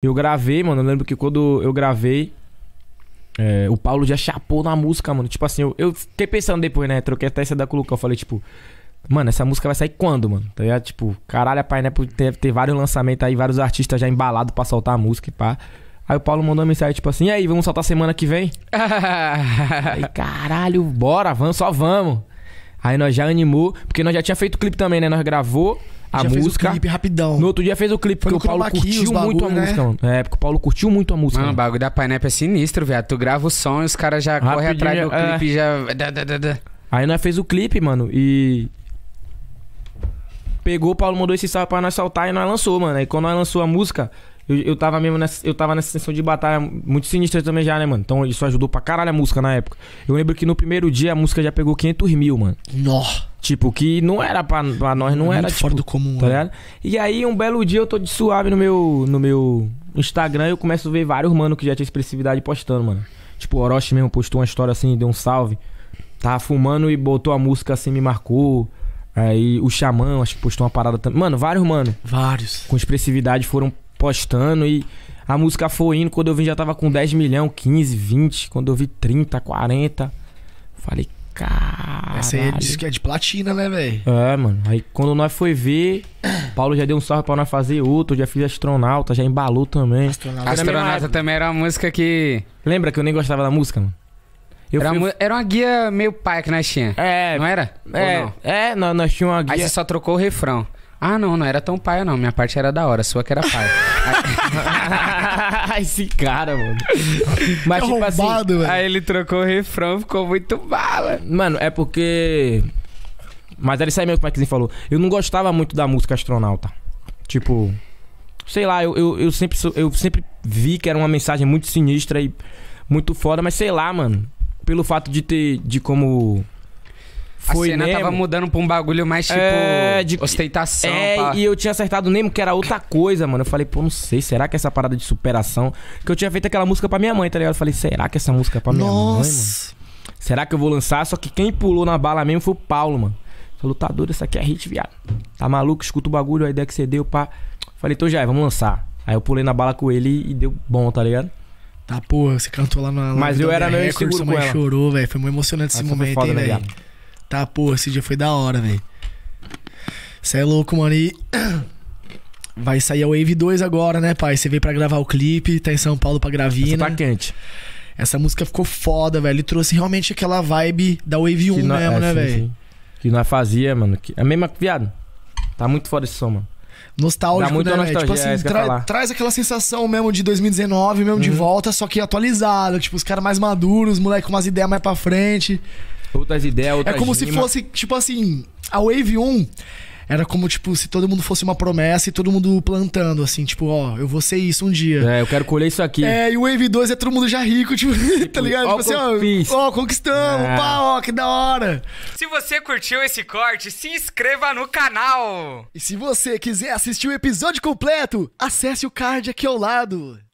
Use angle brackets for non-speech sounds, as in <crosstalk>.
Eu gravei, mano. Eu lembro que quando eu gravei, é, o Paulo já chapou na música, mano. Tipo assim, eu, eu fiquei pensando depois, né? Troquei até essa da Culuca. Eu falei, tipo, mano, essa música vai sair quando, mano? Tá ligado? Tipo, caralho, a Pineapple deve ter vários lançamentos aí, vários artistas já embalados pra soltar a música e pá. Aí o Paulo mandou uma mensagem, tipo assim, e aí, vamos soltar semana que vem? aí, <laughs> caralho, bora, vamos, só vamos. Aí nós já animou, porque nós já tinha feito o clipe também, né? Nós gravou a já música. Fez o rapidão. No outro dia fez o clipe, porque o Paulo aqui, curtiu bagulho, muito a né? música, mano. É, porque o Paulo curtiu muito a música. Mano, mano. o bagulho da Painep é sinistro, velho. Tu grava o som e os caras já Rapidinho, correm atrás do é... clipe e já. Da, da, da, Aí nós fez o clipe, mano, e. Pegou, o Paulo mandou esse salve pra nós saltar e nós lançou, mano. Aí quando nós lançou a música, eu, eu tava mesmo nessa, eu tava nessa sessão de batalha muito sinistra também já, né, mano? Então isso ajudou pra caralho a música na época. Eu lembro que no primeiro dia a música já pegou 500 mil, mano. Nossa! Tipo, que não era pra, pra nós, não é Muito era. Tipo, fora do comum. Tá é. E aí, um belo dia, eu tô de suave no meu, no meu Instagram e eu começo a ver vários mano que já tinha expressividade postando, mano. Tipo, o Orochi mesmo postou uma história assim, deu um salve. Tava fumando e botou a música assim, me marcou. Aí o Xamã, acho que postou uma parada também. Mano, vários, mano. Vários. Com expressividade foram postando e a música foi indo. Quando eu vi, já tava com 10 milhão, 15, 20. Quando eu vi, 30, 40. Falei, Caralho. Essa aí é disse que é de platina, né, velho? É, mano. Aí quando nós foi ver, <coughs> Paulo já deu um salve pra nós fazer outro, já fiz astronauta, já embalou também. Astronauta, astronauta é também era uma música que. Lembra que eu nem gostava da música, mano? Era, fui... uma, era, uma guia meio pai que nós tinha. É. Não era? É, não? é nós, nós tínhamos uma guia. Aí você só trocou o refrão. Ah, não, não era tão paia, não. Minha parte era da hora, sua que era paia. <laughs> Esse cara, mano. Mas, é tipo roubado, assim, aí ele trocou o refrão, ficou muito bala. Mano, é porque. Mas era isso aí mesmo é que o falou. Eu não gostava muito da música astronauta. Tipo. Sei lá, eu, eu, eu sempre, eu sempre vi que era uma mensagem muito sinistra e muito foda, mas sei lá, mano. Pelo fato de ter. de como foi a cena Nemo. tava mudando pra um bagulho mais tipo é, de, ostentação. É, pá. e eu tinha acertado o Nemo, que era outra coisa, mano. Eu falei, pô, não sei, será que essa parada de superação. Que eu tinha feito aquela música pra minha mãe, tá ligado? Eu falei, será que essa música é pra minha Nossa. mãe, mano? Será que eu vou lançar? Só que quem pulou na bala mesmo foi o Paulo, mano. Falou, tá doido, aqui é hit, viado. Tá maluco, escuta o bagulho, a ideia que você deu, pá. Falei, então já é, vamos lançar. Aí eu pulei na bala com ele e deu bom, tá ligado? Tá, porra, você cantou lá na. Mas eu era meio inseguro com ela. chorou, velho. Foi muito emocionante esse momento, foi foda, hein, né, velho. Tá, pô, esse dia foi da hora, velho. Cê é louco, mano. E. <clears throat> Vai sair a Wave 2 agora, né, pai? Você veio pra gravar o clipe, tá em São Paulo pra gravina. Essa tá quente. Essa música ficou foda, velho. Ele trouxe realmente aquela vibe da Wave 1 que 1 mesmo, é, né, velho? Que nós fazia, mano. Que... É mesmo, viado. Tá muito foda esse som, mano. Nostálgico, Dá muito né, nostalgia, Tipo assim, é tra traz aquela sensação mesmo de 2019, mesmo uhum. de volta, só que atualizado. Tipo, os caras mais maduros, os moleque com umas ideias mais pra frente. Outras ideias, é outras É como se fosse, tipo assim, a Wave 1 era como, tipo, se todo mundo fosse uma promessa e todo mundo plantando, assim, tipo, ó, oh, eu vou ser isso um dia. É, eu quero colher isso aqui. É, e o Wave 2 é todo mundo já rico, tipo, <laughs> tá tipo tá ligado? Ó, tipo assim, ó, ó, conquistamos, é. pá, ó, que da hora. Se você curtiu esse corte, se inscreva no canal. E se você quiser assistir o episódio completo, acesse o card aqui ao lado.